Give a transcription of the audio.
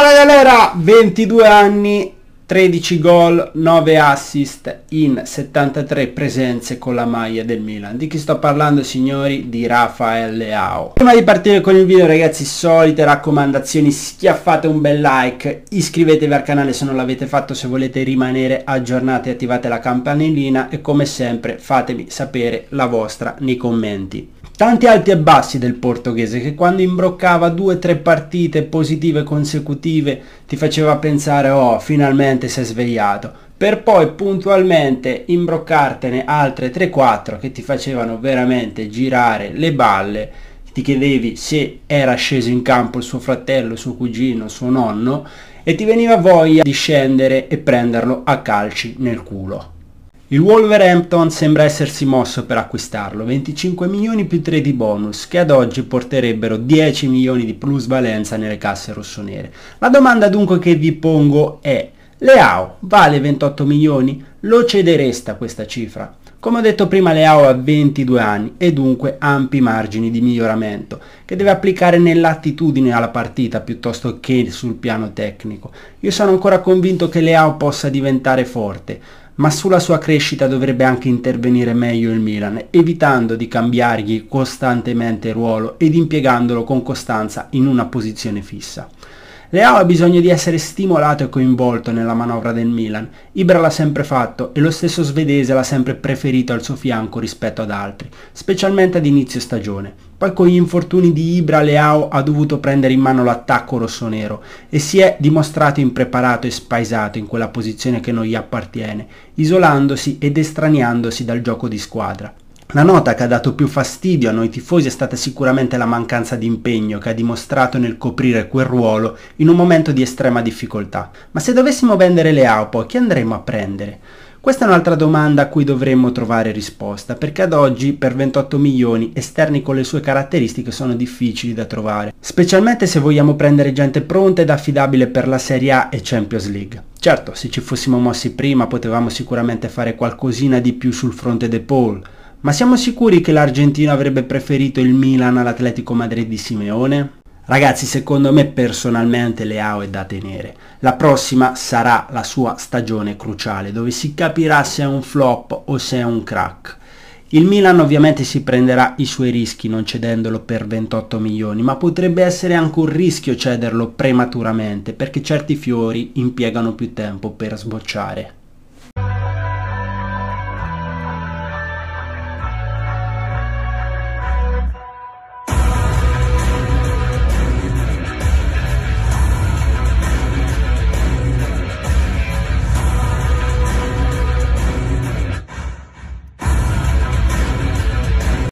Nicola Galera, 22 anni, 13 gol, 9 assist in 73 presenze con la maglia del Milan. Di chi sto parlando signori? Di Rafael Leao. Prima di partire con il video ragazzi, solite raccomandazioni, schiaffate un bel like, iscrivetevi al canale se non l'avete fatto, se volete rimanere aggiornati attivate la campanellina e come sempre fatemi sapere la vostra nei commenti. Tanti alti e bassi del portoghese che quando imbroccava due o tre partite positive consecutive ti faceva pensare oh finalmente si è svegliato per poi puntualmente imbroccartene altre 3-4 che ti facevano veramente girare le balle ti chiedevi se era sceso in campo il suo fratello, il suo cugino, il suo nonno e ti veniva voglia di scendere e prenderlo a calci nel culo. Il Wolverhampton sembra essersi mosso per acquistarlo, 25 milioni più 3 di bonus, che ad oggi porterebbero 10 milioni di plusvalenza nelle casse rossonere. La domanda dunque che vi pongo è, Leao vale 28 milioni? Lo cedereste a questa cifra? Come ho detto prima Leao ha 22 anni e dunque ampi margini di miglioramento che deve applicare nell'attitudine alla partita piuttosto che sul piano tecnico. Io sono ancora convinto che Leao possa diventare forte ma sulla sua crescita dovrebbe anche intervenire meglio il Milan, evitando di cambiargli costantemente ruolo ed impiegandolo con costanza in una posizione fissa. Leao ha bisogno di essere stimolato e coinvolto nella manovra del Milan. Ibra l'ha sempre fatto e lo stesso svedese l'ha sempre preferito al suo fianco rispetto ad altri, specialmente ad inizio stagione. Poi con gli infortuni di Ibra Leao ha dovuto prendere in mano l'attacco rossonero e si è dimostrato impreparato e spaesato in quella posizione che non gli appartiene, isolandosi ed estraniandosi dal gioco di squadra. La nota che ha dato più fastidio a noi tifosi è stata sicuramente la mancanza di impegno che ha dimostrato nel coprire quel ruolo in un momento di estrema difficoltà. Ma se dovessimo vendere le AOPO, chi andremmo a prendere? Questa è un'altra domanda a cui dovremmo trovare risposta, perché ad oggi per 28 milioni esterni con le sue caratteristiche sono difficili da trovare, specialmente se vogliamo prendere gente pronta ed affidabile per la Serie A e Champions League. Certo, se ci fossimo mossi prima potevamo sicuramente fare qualcosina di più sul fronte De Paul, ma siamo sicuri che l'argentino avrebbe preferito il Milan all'Atletico Madrid di Simeone? Ragazzi, secondo me personalmente Leao è da tenere. La prossima sarà la sua stagione cruciale, dove si capirà se è un flop o se è un crack. Il Milan ovviamente si prenderà i suoi rischi non cedendolo per 28 milioni, ma potrebbe essere anche un rischio cederlo prematuramente, perché certi fiori impiegano più tempo per sbocciare.